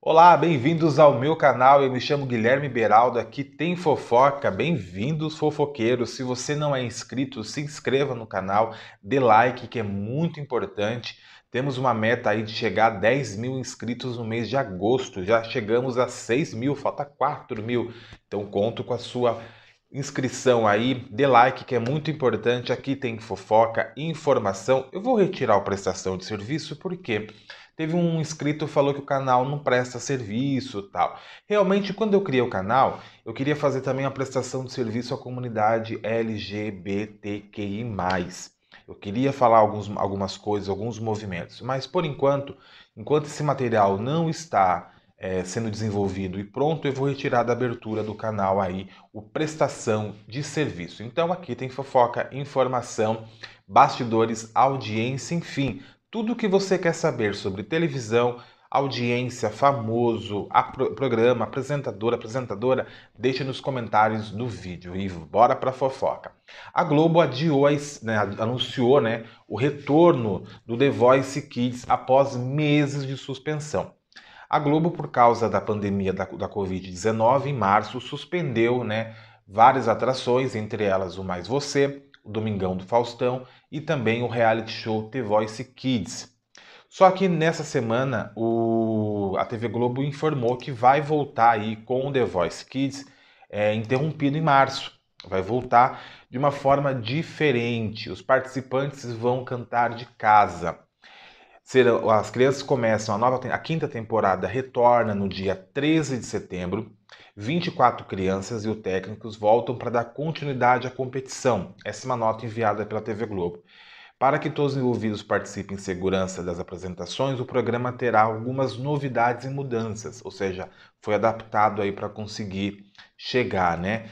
Olá, bem-vindos ao meu canal. Eu me chamo Guilherme Beraldo, aqui tem fofoca. Bem-vindos, fofoqueiros. Se você não é inscrito, se inscreva no canal, dê like, que é muito importante. Temos uma meta aí de chegar a 10 mil inscritos no mês de agosto. Já chegamos a 6 mil, falta 4 mil. Então conto com a sua inscrição aí, dê like que é muito importante. Aqui tem fofoca, informação. Eu vou retirar o prestação de serviço porque Teve um inscrito que falou que o canal não presta serviço tal. Realmente, quando eu criei o canal, eu queria fazer também a prestação de serviço à comunidade LGBTQI. Eu queria falar alguns, algumas coisas, alguns movimentos, mas por enquanto, enquanto esse material não está é, sendo desenvolvido e pronto, eu vou retirar da abertura do canal aí o prestação de serviço. Então aqui tem fofoca, informação, bastidores, audiência, enfim, tudo o que você quer saber sobre televisão, audiência, famoso, programa, apresentador, apresentadora, deixe nos comentários do vídeo e bora para fofoca. A Globo adiou, né, anunciou né, o retorno do The Voice Kids após meses de suspensão. A Globo, por causa da pandemia da, da Covid-19, em março, suspendeu né, várias atrações, entre elas o Mais Você, o Domingão do Faustão e também o reality show The Voice Kids. Só que nessa semana o, a TV Globo informou que vai voltar aí com o The Voice Kids é, interrompido em março. Vai voltar de uma forma diferente. Os participantes vão cantar de casa. Serão, as crianças começam a nova a quinta temporada retorna no dia 13 de setembro 24 crianças e o técnicos voltam para dar continuidade à competição. Essa é uma nota enviada pela TV Globo. Para que todos os envolvidos participem em segurança das apresentações, o programa terá algumas novidades e mudanças, ou seja, foi adaptado aí para conseguir chegar, né?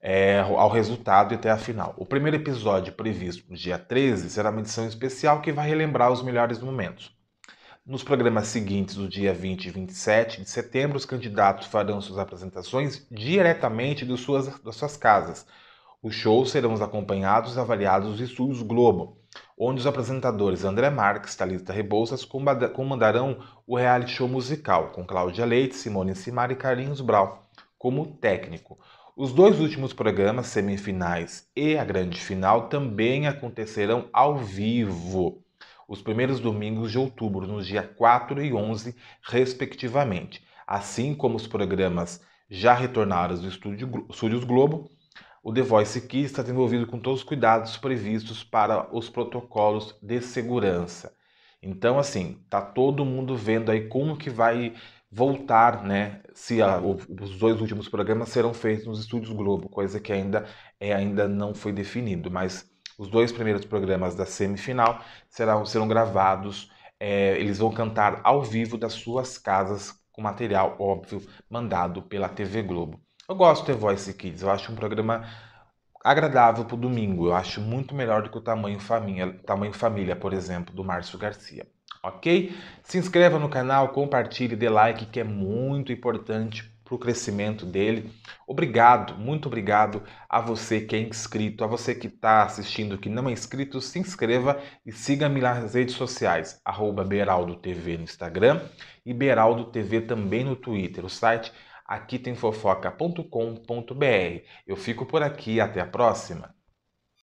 É, ao resultado e até a final. O primeiro episódio, previsto no dia 13, será uma edição especial que vai relembrar os melhores momentos. Nos programas seguintes, do dia 20 e 27 de setembro, os candidatos farão suas apresentações diretamente de suas, das suas casas. Os shows serão acompanhados e avaliados e estúdios Globo, onde os apresentadores André Marques e Thalita Rebouças comandarão o reality show musical, com Cláudia Leite, Simone Simar e Carlinhos Brau como técnico. Os dois últimos programas, semifinais e a grande final, também acontecerão ao vivo os primeiros domingos de outubro, nos dias 4 e 11, respectivamente. Assim como os programas já retornaram do estúdio, Estúdios Globo, o The Voice Kids está envolvido com todos os cuidados previstos para os protocolos de segurança. Então, assim, tá todo mundo vendo aí como que vai voltar, né? Se a, os dois últimos programas serão feitos nos estúdios Globo, coisa que ainda é ainda não foi definido, mas os dois primeiros programas da semifinal serão, serão gravados, é, eles vão cantar ao vivo das suas casas com material óbvio mandado pela TV Globo. Eu gosto de Voice Kids, eu acho um programa agradável para o domingo, eu acho muito melhor do que o Tamanho Família, tamanho família por exemplo, do Márcio Garcia ok? Se inscreva no canal, compartilhe, dê like, que é muito importante para o crescimento dele. Obrigado, muito obrigado a você que é inscrito, a você que está assistindo que não é inscrito, se inscreva e siga-me nas redes sociais, arroba Beraldo TV no Instagram e Beraldo TV também no Twitter. O site aqui tem fofoca.com.br. Eu fico por aqui, até a próxima.